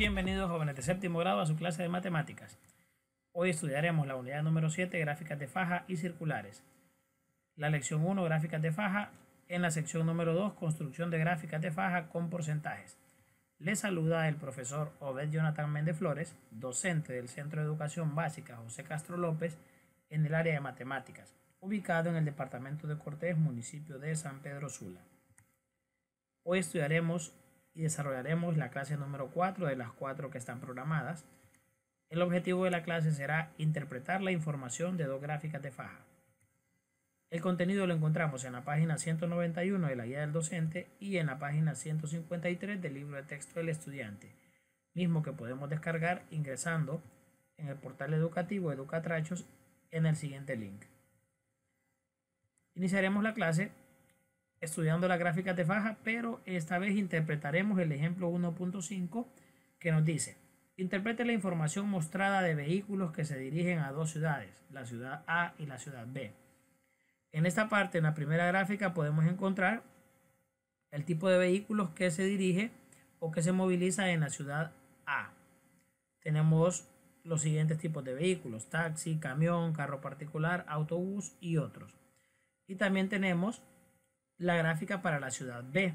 Bienvenidos jóvenes de séptimo grado a su clase de matemáticas. Hoy estudiaremos la unidad número 7, gráficas de faja y circulares. La lección 1, gráficas de faja. En la sección número 2, construcción de gráficas de faja con porcentajes. Les saluda el profesor Obed Jonathan Méndez Flores, docente del Centro de Educación Básica José Castro López en el área de matemáticas, ubicado en el departamento de Cortés, municipio de San Pedro Sula. Hoy estudiaremos y desarrollaremos la clase número 4 de las 4 que están programadas. El objetivo de la clase será interpretar la información de dos gráficas de faja. El contenido lo encontramos en la página 191 de la guía del docente y en la página 153 del libro de texto del estudiante, mismo que podemos descargar ingresando en el portal educativo Educatrachos en el siguiente link. Iniciaremos la clase estudiando la gráfica de faja, pero esta vez interpretaremos el ejemplo 1.5 que nos dice, interprete la información mostrada de vehículos que se dirigen a dos ciudades, la ciudad A y la ciudad B. En esta parte, en la primera gráfica, podemos encontrar el tipo de vehículos que se dirige o que se moviliza en la ciudad A. Tenemos los siguientes tipos de vehículos, taxi, camión, carro particular, autobús y otros. Y también tenemos la gráfica para la ciudad B.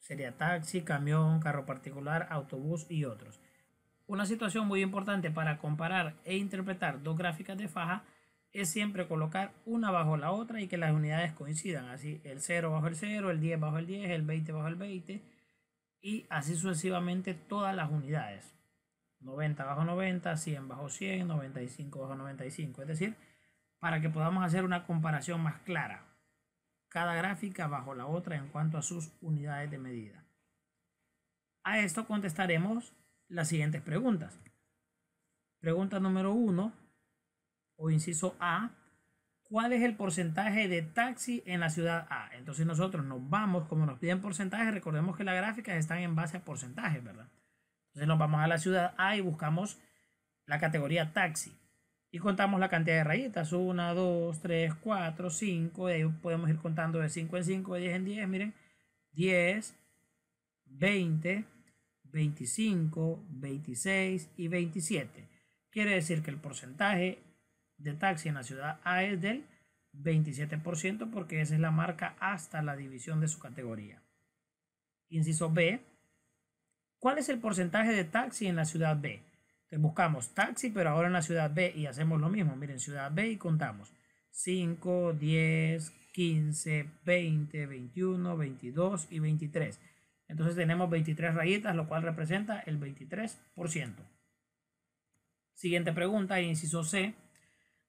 Sería taxi, camión, carro particular, autobús y otros. Una situación muy importante para comparar e interpretar dos gráficas de faja es siempre colocar una bajo la otra y que las unidades coincidan. Así el 0 bajo el 0, el 10 bajo el 10, el 20 bajo el 20 y así sucesivamente todas las unidades. 90 bajo 90, 100 bajo 100, 95 bajo 95. Es decir, para que podamos hacer una comparación más clara cada gráfica bajo la otra en cuanto a sus unidades de medida. A esto contestaremos las siguientes preguntas. Pregunta número 1 o inciso A. ¿Cuál es el porcentaje de taxi en la ciudad A? Entonces nosotros nos vamos, como nos piden porcentajes, recordemos que las gráficas están en base a porcentajes, ¿verdad? Entonces nos vamos a la ciudad A y buscamos la categoría taxi y contamos la cantidad de rayitas. 1, 2, 3, 4, 5. podemos ir contando de 5 en 5, de 10 en 10. Miren, 10, 20, 25, 26 y 27. Quiere decir que el porcentaje de taxi en la ciudad A es del 27% porque esa es la marca hasta la división de su categoría. Inciso B. ¿Cuál es el porcentaje de taxi en la ciudad B? Entonces buscamos taxi, pero ahora en la ciudad B y hacemos lo mismo. Miren, ciudad B y contamos. 5, 10, 15, 20, 21, 22 y 23. Entonces tenemos 23 rayitas, lo cual representa el 23%. Siguiente pregunta, inciso C.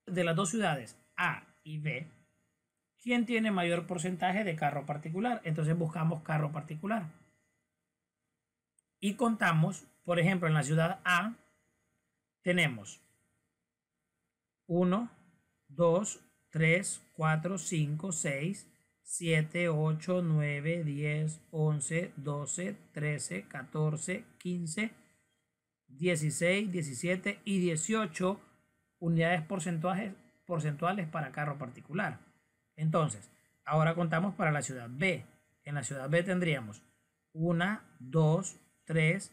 De las dos ciudades A y B, ¿quién tiene mayor porcentaje de carro particular? Entonces buscamos carro particular. Y contamos, por ejemplo, en la ciudad A, tenemos 1, 2, 3, 4, 5, 6, 7, 8, 9, 10, 11, 12, 13, 14, 15, 16, 17 y 18 unidades porcentuales, porcentuales para carro particular. Entonces, ahora contamos para la ciudad B. En la ciudad B tendríamos 1, 2, 3,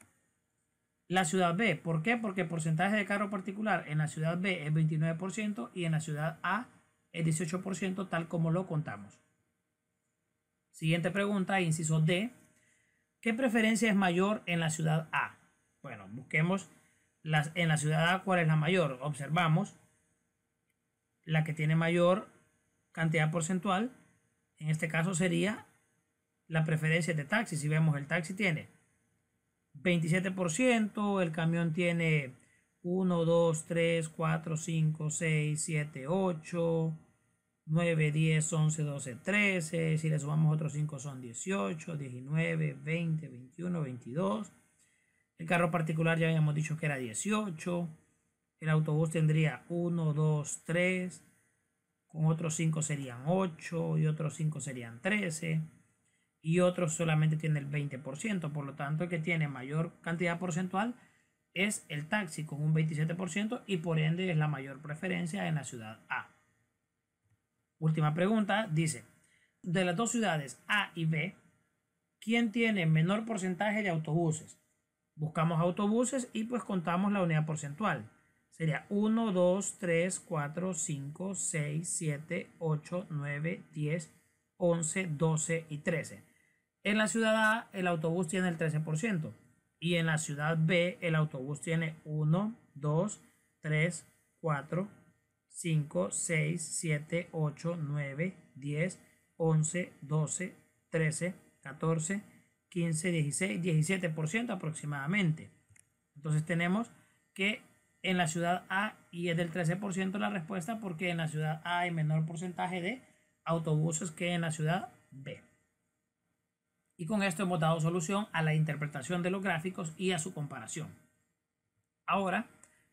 La ciudad B, ¿por qué? Porque el porcentaje de carro particular en la ciudad B es 29% y en la ciudad A es 18% tal como lo contamos. Siguiente pregunta, inciso D. ¿Qué preferencia es mayor en la ciudad A? Bueno, busquemos las, en la ciudad A cuál es la mayor. Observamos la que tiene mayor cantidad porcentual. En este caso sería la preferencia de taxi. Si vemos el taxi tiene 27%, el camión tiene 1, 2, 3, 4, 5, 6, 7, 8, 9, 10, 11, 12, 13, si le sumamos otros 5 son 18, 19, 20, 21, 22. El carro particular ya habíamos dicho que era 18. El autobús tendría 1, 2, 3. Con otros 5 serían 8 y otros 5 serían 13 y otro solamente tiene el 20%. Por lo tanto, el que tiene mayor cantidad porcentual es el taxi con un 27% y por ende es la mayor preferencia en la ciudad A. Última pregunta, dice, de las dos ciudades A y B, ¿quién tiene menor porcentaje de autobuses? Buscamos autobuses y pues contamos la unidad porcentual. Sería 1, 2, 3, 4, 5, 6, 7, 8, 9, 10, 11, 12 y 13. En la ciudad A el autobús tiene el 13% y en la ciudad B el autobús tiene 1, 2, 3, 4, 5, 6, 7, 8, 9, 10, 11, 12, 13, 14, 15, 16, 17% aproximadamente. Entonces tenemos que en la ciudad A y es del 13% la respuesta porque en la ciudad A hay menor porcentaje de autobuses que en la ciudad B. Y con esto hemos dado solución a la interpretación de los gráficos y a su comparación. Ahora,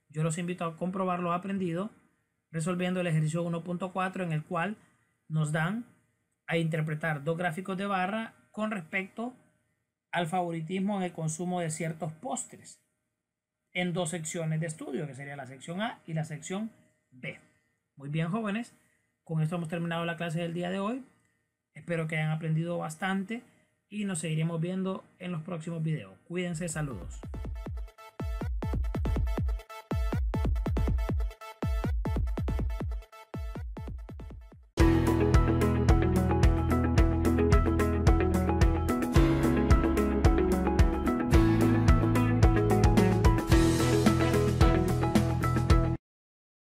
yo los invito a comprobar lo aprendido resolviendo el ejercicio 1.4 en el cual nos dan a interpretar dos gráficos de barra con respecto al favoritismo en el consumo de ciertos postres en dos secciones de estudio, que sería la sección A y la sección B. Muy bien, jóvenes, con esto hemos terminado la clase del día de hoy. Espero que hayan aprendido bastante y nos seguiremos viendo en los próximos videos. Cuídense, saludos.